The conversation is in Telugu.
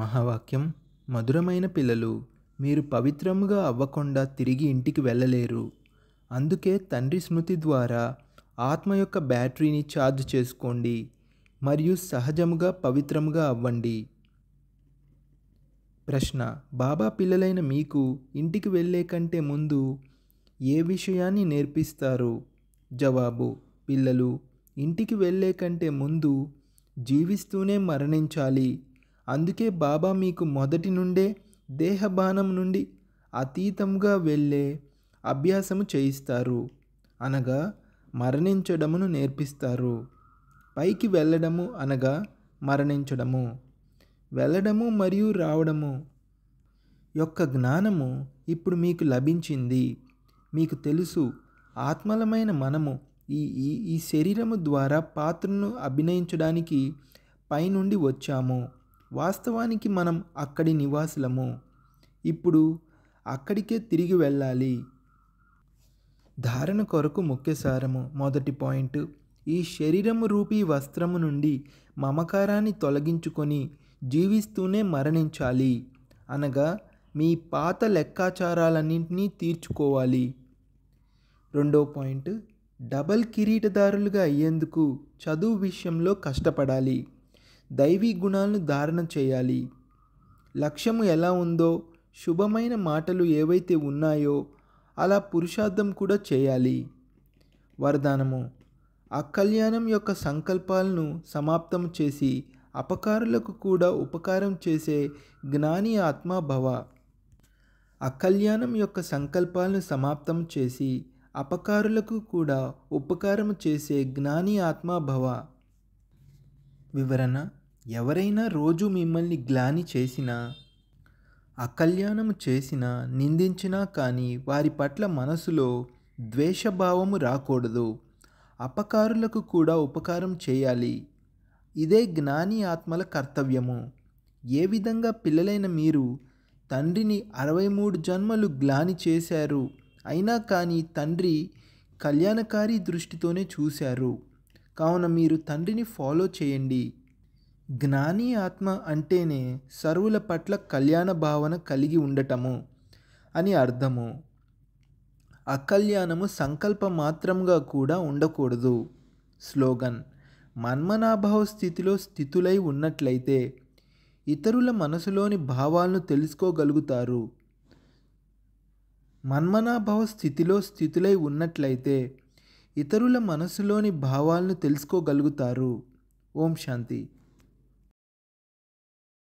మహావాక్యం మధురమైన పిల్లలు మీరు పవిత్రముగా అవ్వకుండా తిరిగి ఇంటికి వెళ్ళలేరు అందుకే తండ్రి స్మృతి ద్వారా ఆత్మ యొక్క బ్యాటరీని ఛార్జ్ చేసుకోండి మరియు సహజముగా పవిత్రముగా అవ్వండి ప్రశ్న బాబా పిల్లలైన మీకు ఇంటికి వెళ్ళే కంటే ముందు ఏ విషయాన్ని నేర్పిస్తారు జవాబు పిల్లలు ఇంటికి వెళ్ళే కంటే ముందు జీవిస్తూనే మరణించాలి అందుకే బాబా మీకు మొదటి నుండే దేహబాణం నుండి అతీతంగా వెళ్ళే అభ్యాసము చేయిస్తారు అనగా మరణించడమును నేర్పిస్తారు పైకి వెళ్ళడము అనగా మరణించడము వెళ్ళడము మరియు రావడము యొక్క జ్ఞానము ఇప్పుడు మీకు లభించింది మీకు తెలుసు ఆత్మలమైన మనము ఈ ఈ శరీరము ద్వారా పాత్రను అభినయించడానికి పైనుండి వచ్చాము వాస్తవానికి మనం అక్కడి నివాసులము ఇప్పుడు అక్కడికే తిరిగి వెళ్ళాలి ధారణ కొరకు ముఖ్య సారము మొదటి పాయింట్ ఈ శరీరము రూపీ వస్త్రము నుండి మమకారాన్ని తొలగించుకొని జీవిస్తూనే మరణించాలి అనగా మీ పాత లెక్కాచారాలన్నింటినీ తీర్చుకోవాలి రెండో పాయింట్ డబల్ కిరీటదారులుగా అయ్యేందుకు చదువు విషయంలో కష్టపడాలి దైవీ గుణాలను ధారణ చేయాలి లక్ష్యము ఎలా ఉందో శుభమైన మాటలు ఏవైతే ఉన్నాయో అలా పురుషార్థం కూడా చేయాలి వరదానము అకల్యాణం యొక్క సంకల్పాలను సమాప్తం చేసి అపకారులకు కూడా ఉపకారం చేసే జ్ఞాని ఆత్మభవ అకల్యాణం యొక్క సంకల్పాలను సమాప్తం చేసి అపకారులకు కూడా ఉపకారం చేసే జ్ఞాని ఆత్మభవ వివరణ ఎవరైనా రోజు మిమ్మల్ని గ్లాని చేసినా అకల్యాణము చేసినా నిందించినా కానీ వారి పట్ల మనసులో ద్వేషభావము రాకూడదు అపకారులకు కూడా ఉపకారం చేయాలి ఇదే జ్ఞాని ఆత్మల కర్తవ్యము ఏ విధంగా పిల్లలైన మీరు తండ్రిని అరవై మూడు జన్మలు గ్లాని చేశారు అయినా కానీ తండ్రి కళ్యాణకారి దృష్టితోనే చూశారు కావున మీరు తండ్రిని ఫాలో చేయండి జ్ఞాని ఆత్మ అంటేనే సర్వుల పట్ల కళ్యాణ భావన కలిగి ఉండటము అని అర్థము అకల్యాణము సంకల్ప మాత్రంగా కూడా ఉండకూడదు స్లోగన్ మన్మనాభావ స్థితిలో స్థితులై ఉన్నట్లయితే ఇతరుల మనసులోని భావాలను తెలుసుకోగలుగుతారు మన్మనాభావ స్థితిలో స్థితులై ఉన్నట్లయితే ఇతరుల మనసులోని భావాలను తెలుసుకోగలుగుతారు ఓం శాంతి